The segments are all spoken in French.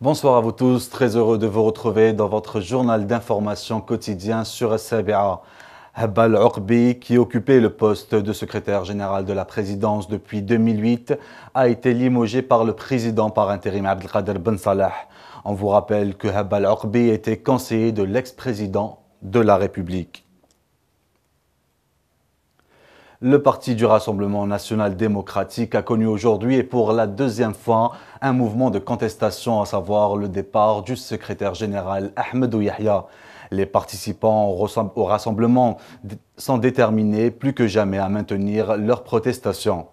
Bonsoir à vous tous, très heureux de vous retrouver dans votre journal d'information quotidien sur SABA. Habal Orbi, qui occupait le poste de secrétaire général de la présidence depuis 2008, a été limogé par le président par intérim Abdelkader Ben Salah. On vous rappelle que Habal Orbi était conseiller de l'ex-président de la République le parti du Rassemblement national démocratique a connu aujourd'hui et pour la deuxième fois un mouvement de contestation, à savoir le départ du secrétaire général Ahmed Yahya. Les participants au rassemblement sont déterminés plus que jamais à maintenir leurs protestations.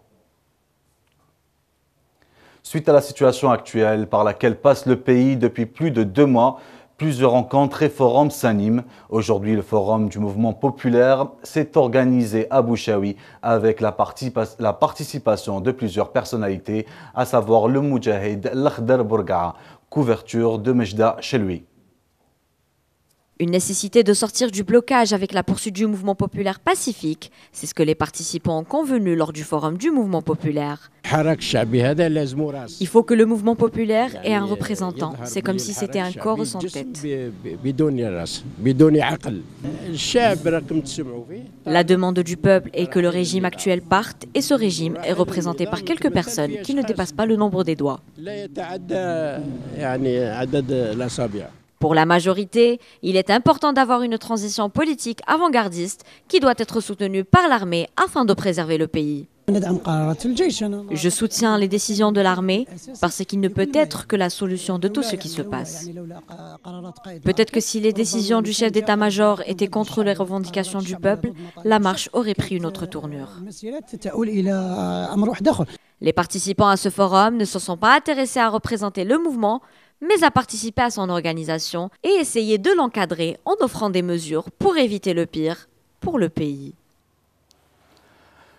Suite à la situation actuelle par laquelle passe le pays depuis plus de deux mois, plusieurs rencontres et forums s'animent. Aujourd'hui, le forum du mouvement populaire s'est organisé à Bouchaoui avec la, participation de plusieurs personnalités, à savoir le Mujahid Lakhdar Bourga, couverture de Mejda chez lui. Une nécessité de sortir du blocage avec la poursuite du mouvement populaire pacifique, c'est ce que les participants ont convenu lors du forum du mouvement populaire. Il faut que le mouvement populaire ait un représentant. C'est comme si c'était un corps sans tête. La demande du peuple est que le régime actuel parte et ce régime est représenté par quelques personnes qui ne dépassent pas le nombre des doigts. Pour la majorité, il est important d'avoir une transition politique avant-gardiste qui doit être soutenue par l'armée afin de préserver le pays. Je soutiens les décisions de l'armée parce qu'il ne peut être que la solution de tout ce qui se passe. Peut-être que si les décisions du chef d'état-major étaient contre les revendications du peuple, la marche aurait pris une autre tournure. Les participants à ce forum ne se sont pas intéressés à représenter le mouvement, mais à participer à son organisation et essayer de l'encadrer en offrant des mesures pour éviter le pire pour le pays.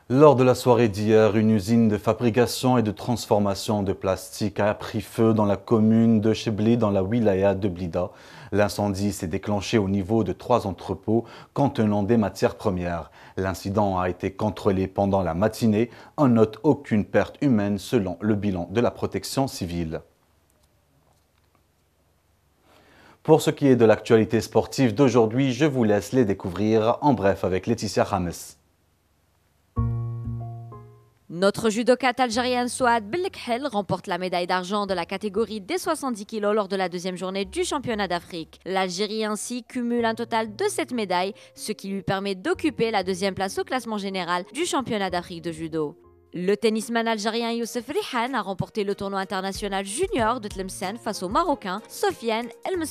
Lors de la soirée d'hier, une usine de fabrication et de transformation de plastique a pris feu dans la commune de Chebli, dans la wilaya de Blida. L'incendie s'est déclenché au niveau de trois entrepôts contenant des matières premières. L'incident a été contrôlé pendant la matinée. On note aucune perte humaine selon le bilan de la protection civile. Pour ce qui est de l'actualité sportive d'aujourd'hui, je vous laisse les découvrir en bref avec Laetitia Rames. Notre judokate algérien Souad Belkhel remporte la médaille d'argent de la catégorie des 70 kg lors de la deuxième journée du championnat d'Afrique. L'Algérie ainsi cumule un total de 7 médailles, ce qui lui permet d'occuper la deuxième place au classement général du championnat d'Afrique de judo. Le tennisman algérien Youssef Rihan a remporté le tournoi international junior de Tlemcen face au Marocain Sofiane El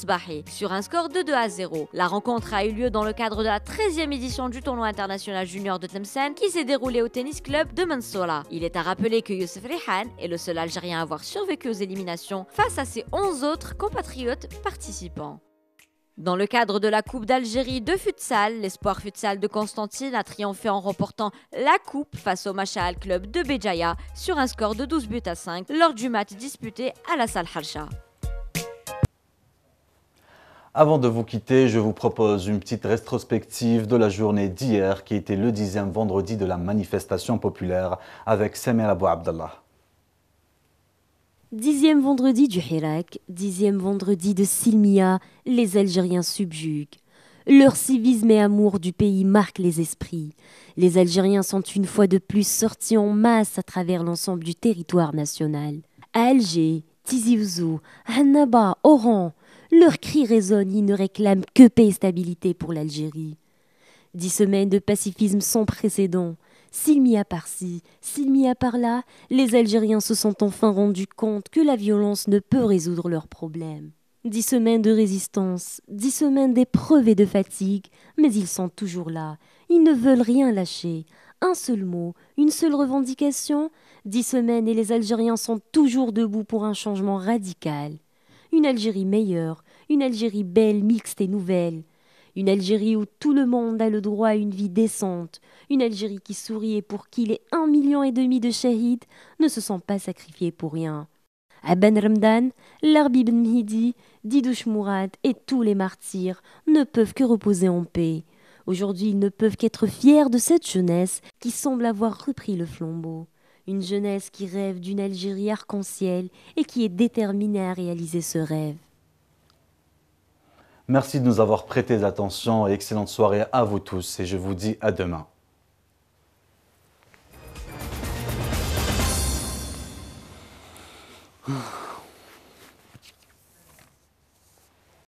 sur un score de 2 à 0. La rencontre a eu lieu dans le cadre de la 13e édition du tournoi international junior de Tlemcen qui s'est déroulé au tennis club de Mansoura. Il est à rappeler que Youssef Rihan est le seul Algérien à avoir survécu aux éliminations face à ses 11 autres compatriotes participants. Dans le cadre de la Coupe d'Algérie de futsal, l'espoir futsal de Constantine a triomphé en remportant la Coupe face au Machal Club de Béjaïa sur un score de 12 buts à 5 lors du match disputé à la salle Harsha. Avant de vous quitter, je vous propose une petite rétrospective de la journée d'hier qui était le dixième vendredi de la manifestation populaire avec Samir Abou Abdallah. Dixième vendredi du Hirak, dixième vendredi de Silmia, les Algériens subjuguent. Leur civisme et amour du pays marquent les esprits. Les Algériens sont une fois de plus sortis en masse à travers l'ensemble du territoire national. À Alger, Tizi Ouzou, Annaba, Oran, leurs cris résonnent, ils ne réclament que paix et stabilité pour l'Algérie. Dix semaines de pacifisme sans précédent, s'il m'y a par-ci, s'il m'y a par-là, les Algériens se sont enfin rendus compte que la violence ne peut résoudre leurs problèmes. Dix semaines de résistance, dix semaines d'épreuves et de fatigue, mais ils sont toujours là. Ils ne veulent rien lâcher. Un seul mot, une seule revendication. Dix semaines et les Algériens sont toujours debout pour un changement radical. Une Algérie meilleure, une Algérie belle, mixte et nouvelle une Algérie où tout le monde a le droit à une vie décente, une Algérie qui sourit et pour qui les un million et demi de shahids ne se sont pas sacrifiés pour rien. À Ben Ramdan, l'Arbi Ben Mhidi, Didouche Mourad et tous les martyrs ne peuvent que reposer en paix. Aujourd'hui, ils ne peuvent qu'être fiers de cette jeunesse qui semble avoir repris le flambeau. Une jeunesse qui rêve d'une Algérie arc-en-ciel et qui est déterminée à réaliser ce rêve. Merci de nous avoir prêté attention et excellente soirée à vous tous et je vous dis à demain.